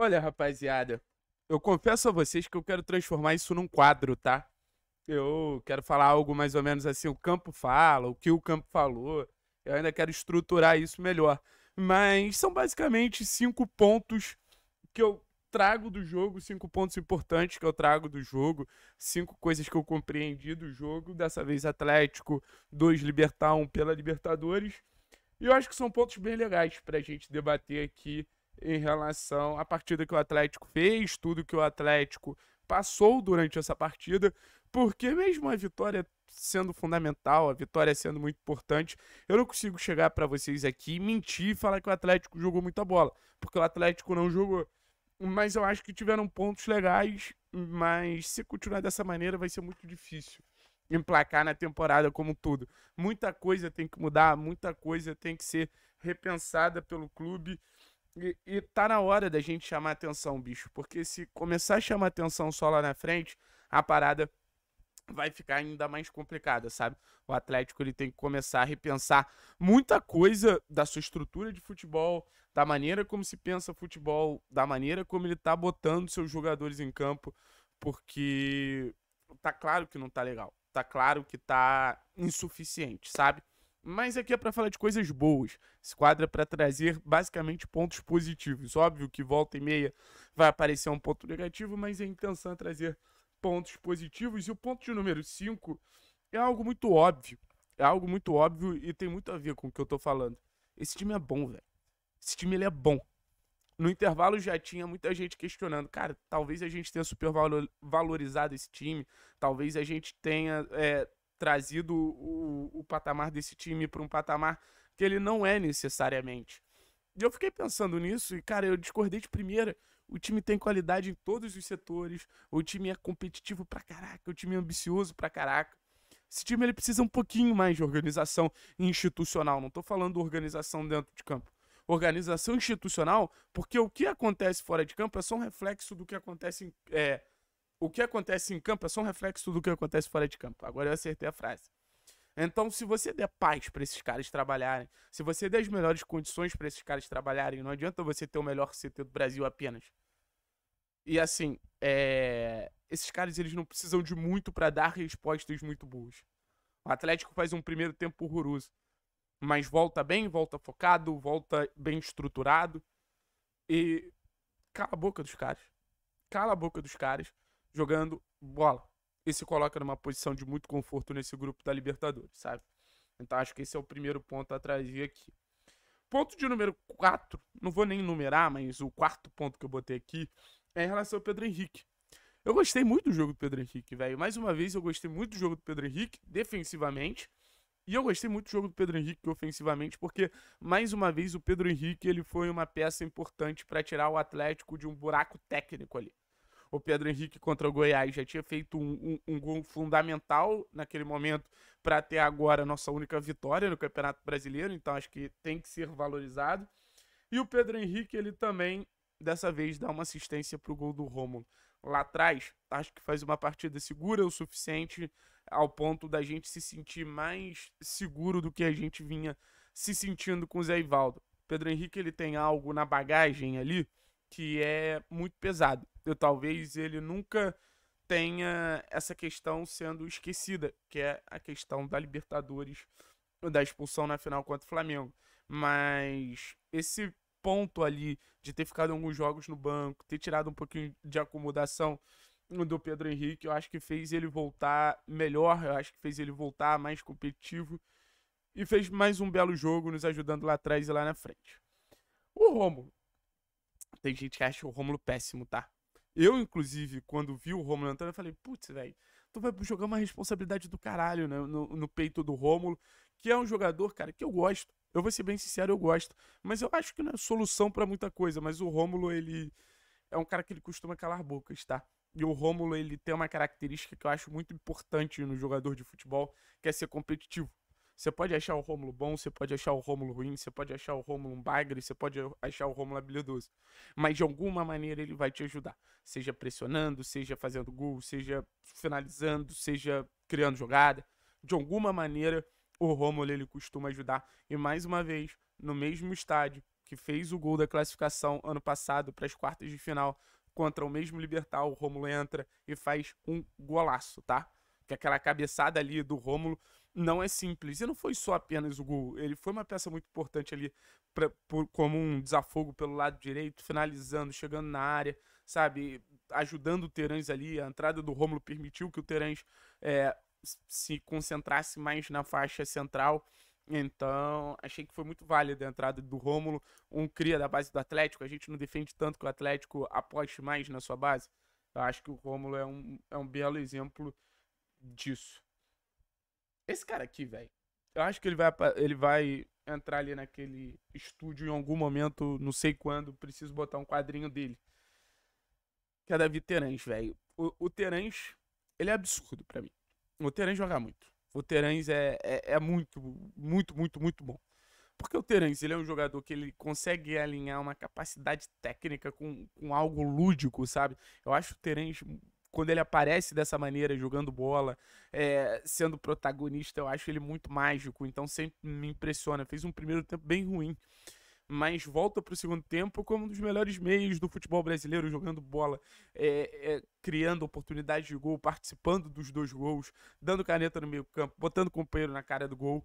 Olha, rapaziada, eu confesso a vocês que eu quero transformar isso num quadro, tá? Eu quero falar algo mais ou menos assim, o campo fala, o que o campo falou. Eu ainda quero estruturar isso melhor. Mas são basicamente cinco pontos que eu trago do jogo, cinco pontos importantes que eu trago do jogo, cinco coisas que eu compreendi do jogo, dessa vez Atlético, dois Libertar, um pela Libertadores. E eu acho que são pontos bem legais para a gente debater aqui em relação à partida que o Atlético fez, tudo que o Atlético passou durante essa partida, porque mesmo a vitória sendo fundamental, a vitória sendo muito importante, eu não consigo chegar para vocês aqui mentir e falar que o Atlético jogou muita bola, porque o Atlético não jogou. Mas eu acho que tiveram pontos legais, mas se continuar dessa maneira vai ser muito difícil emplacar na temporada como um todo. Muita coisa tem que mudar, muita coisa tem que ser repensada pelo clube. E, e tá na hora da gente chamar atenção, bicho. Porque se começar a chamar atenção só lá na frente, a parada vai ficar ainda mais complicada, sabe? O Atlético ele tem que começar a repensar muita coisa da sua estrutura de futebol, da maneira como se pensa futebol, da maneira como ele tá botando seus jogadores em campo, porque tá claro que não tá legal, tá claro que tá insuficiente, sabe? mas aqui é para falar de coisas boas. Esse quadro é para trazer basicamente pontos positivos. Óbvio que volta e meia vai aparecer um ponto negativo, mas a intenção é trazer pontos positivos. E o ponto de número 5 é algo muito óbvio. É algo muito óbvio e tem muito a ver com o que eu tô falando. Esse time é bom, velho. Esse time ele é bom. No intervalo já tinha muita gente questionando, cara, talvez a gente tenha supervalorizado esse time, talvez a gente tenha é, trazido o, o patamar desse time para um patamar que ele não é necessariamente. E eu fiquei pensando nisso e, cara, eu discordei de primeira. O time tem qualidade em todos os setores, o time é competitivo pra caraca, o time é ambicioso pra caraca. Esse time ele precisa um pouquinho mais de organização institucional, não tô falando organização dentro de campo. Organização institucional, porque o que acontece fora de campo é só um reflexo do que acontece é, o que acontece em campo é só um reflexo do que acontece fora de campo. Agora eu acertei a frase. Então, se você der paz para esses caras trabalharem, se você der as melhores condições para esses caras trabalharem, não adianta você ter o melhor CT do Brasil apenas. E assim, é... esses caras eles não precisam de muito para dar respostas muito boas. O Atlético faz um primeiro tempo horroroso, mas volta bem, volta focado, volta bem estruturado e cala a boca dos caras. Cala a boca dos caras jogando bola. E se coloca numa posição de muito conforto nesse grupo da Libertadores, sabe? Então acho que esse é o primeiro ponto a trazer aqui. Ponto de número 4, não vou nem numerar, mas o quarto ponto que eu botei aqui é em relação ao Pedro Henrique. Eu gostei muito do jogo do Pedro Henrique, velho. Mais uma vez, eu gostei muito do jogo do Pedro Henrique, defensivamente. E eu gostei muito do jogo do Pedro Henrique ofensivamente, porque, mais uma vez, o Pedro Henrique ele foi uma peça importante para tirar o Atlético de um buraco técnico ali, o Pedro Henrique contra o Goiás já tinha feito um, um, um gol fundamental naquele momento para ter agora nossa única vitória no Campeonato Brasileiro, então acho que tem que ser valorizado. E o Pedro Henrique, ele também, dessa vez, dá uma assistência para o gol do Rômulo. Lá atrás, acho que faz uma partida segura o suficiente ao ponto da gente se sentir mais seguro do que a gente vinha se sentindo com o Zé Ivaldo. Pedro Henrique ele tem algo na bagagem ali que é muito pesado. Eu, talvez ele nunca tenha essa questão sendo esquecida, que é a questão da Libertadores, da expulsão na final contra o Flamengo. Mas esse ponto ali de ter ficado alguns jogos no banco, ter tirado um pouquinho de acomodação do Pedro Henrique, eu acho que fez ele voltar melhor, eu acho que fez ele voltar mais competitivo e fez mais um belo jogo nos ajudando lá atrás e lá na frente. O Romo, tem gente que acha o Romulo péssimo, tá? Eu, inclusive, quando vi o Romulo entrando, eu falei, putz, velho, tu vai jogar uma responsabilidade do caralho né? no, no peito do Romulo, que é um jogador, cara, que eu gosto. Eu vou ser bem sincero, eu gosto. Mas eu acho que não é solução para muita coisa. Mas o Rômulo, ele é um cara que ele costuma calar bocas, tá? E o Rômulo, ele tem uma característica que eu acho muito importante no jogador de futebol, que é ser competitivo. Você pode achar o Rômulo bom, você pode achar o Rômulo ruim, você pode achar o Rômulo um bagre, você pode achar o Rômulo habilidoso. Mas de alguma maneira ele vai te ajudar. Seja pressionando, seja fazendo gol, seja finalizando, seja criando jogada. De alguma maneira o Rômulo ele costuma ajudar. E mais uma vez, no mesmo estádio que fez o gol da classificação ano passado para as quartas de final contra o mesmo Libertar, o Rômulo entra e faz um golaço, tá? Que é aquela cabeçada ali do Rômulo não é simples. E não foi só apenas o gol, ele foi uma peça muito importante ali, pra, por, como um desafogo pelo lado direito, finalizando, chegando na área, sabe? Ajudando o Terãs ali. A entrada do Rômulo permitiu que o Terãs é, se concentrasse mais na faixa central. Então, achei que foi muito válida a entrada do Rômulo, um cria da base do Atlético. A gente não defende tanto que o Atlético aposte mais na sua base. Eu acho que o Rômulo é um, é um belo exemplo disso. Esse cara aqui, velho. Eu acho que ele vai, ele vai entrar ali naquele estúdio em algum momento, não sei quando, preciso botar um quadrinho dele. Que é Davi Terãs, velho. O, o Terãs, ele é absurdo para mim. O Terãs joga muito. O Terãs é, é, é, muito, muito, muito, muito bom. Porque o Terãs, ele é um jogador que ele consegue alinhar uma capacidade técnica com, com algo lúdico, sabe? Eu acho o Terãs quando ele aparece dessa maneira, jogando bola, é, sendo protagonista, eu acho ele muito mágico. Então sempre me impressiona. Fez um primeiro tempo bem ruim, mas volta para o segundo tempo como um dos melhores meios do futebol brasileiro, jogando bola, é, é, criando oportunidade de gol, participando dos dois gols, dando caneta no meio campo, botando companheiro na cara do gol.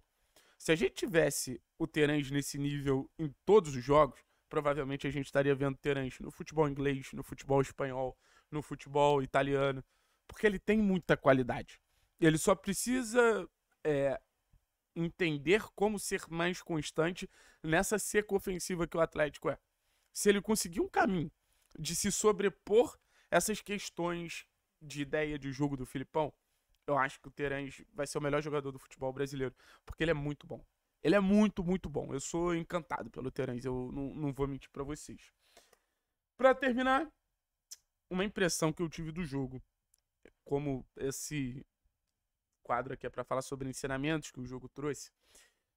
Se a gente tivesse o Terãs nesse nível em todos os jogos, provavelmente a gente estaria vendo Terãs no futebol inglês, no futebol espanhol, no futebol italiano, porque ele tem muita qualidade. Ele só precisa é, entender como ser mais constante nessa seca ofensiva que o Atlético é. Se ele conseguir um caminho de se sobrepor essas questões de ideia de jogo do Filipão, eu acho que o Terãs vai ser o melhor jogador do futebol brasileiro, porque ele é muito bom. Ele é muito, muito bom. Eu sou encantado pelo Terãs, eu não, não vou mentir para vocês. Para terminar, uma impressão que eu tive do jogo, como esse quadro aqui é para falar sobre ensinamentos que o jogo trouxe.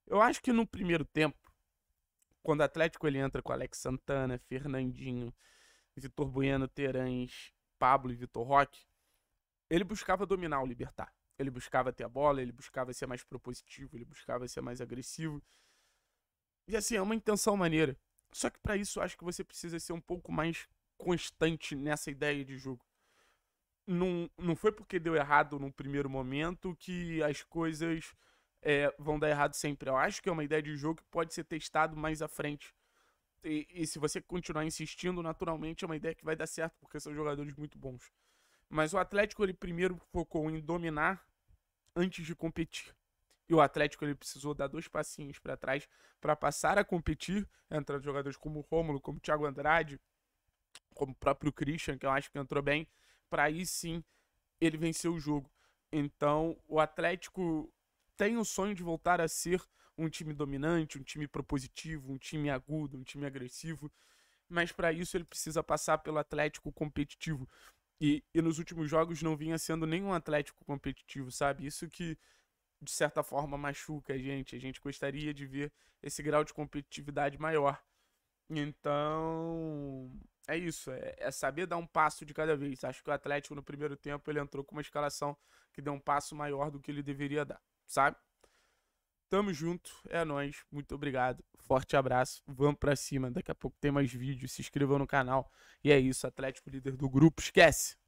Eu acho que no primeiro tempo, quando o Atlético ele entra com Alex Santana, Fernandinho, Vitor Bueno, Terães, Pablo e Vitor Roque, ele buscava dominar o Libertar. Ele buscava ter a bola, ele buscava ser mais propositivo, ele buscava ser mais agressivo. E assim, é uma intenção maneira. Só que para isso, eu acho que você precisa ser um pouco mais constante nessa ideia de jogo. Não, não foi porque deu errado num primeiro momento que as coisas é, vão dar errado sempre. Eu acho que é uma ideia de jogo que pode ser testado mais à frente. E, e, se você continuar insistindo, naturalmente é uma ideia que vai dar certo, porque são jogadores muito bons. Mas o Atlético, ele primeiro focou em dominar antes de competir. E o Atlético ele precisou dar dois passinhos para trás para passar a competir, entrando jogadores como o Rômulo, como o Thiago Andrade, como o próprio Christian, que eu acho que entrou bem, para aí sim ele vencer o jogo. Então, o Atlético tem o sonho de voltar a ser um time dominante, um time propositivo, um time agudo, um time agressivo, mas para isso ele precisa passar pelo Atlético competitivo. E, e nos últimos jogos não vinha sendo nenhum Atlético competitivo, sabe? Isso que de certa forma machuca a gente. A gente gostaria de ver esse grau de competitividade maior. Então, é isso, é, é, saber dar um passo de cada vez. Acho que o Atlético no primeiro tempo ele entrou com uma escalação que deu um passo maior do que ele deveria dar, sabe? Tamo junto, é nós. Muito obrigado. Forte abraço. Vamos para cima. Daqui a pouco tem mais vídeos, Se inscrevam no canal. E é isso, Atlético líder do grupo. Esquece.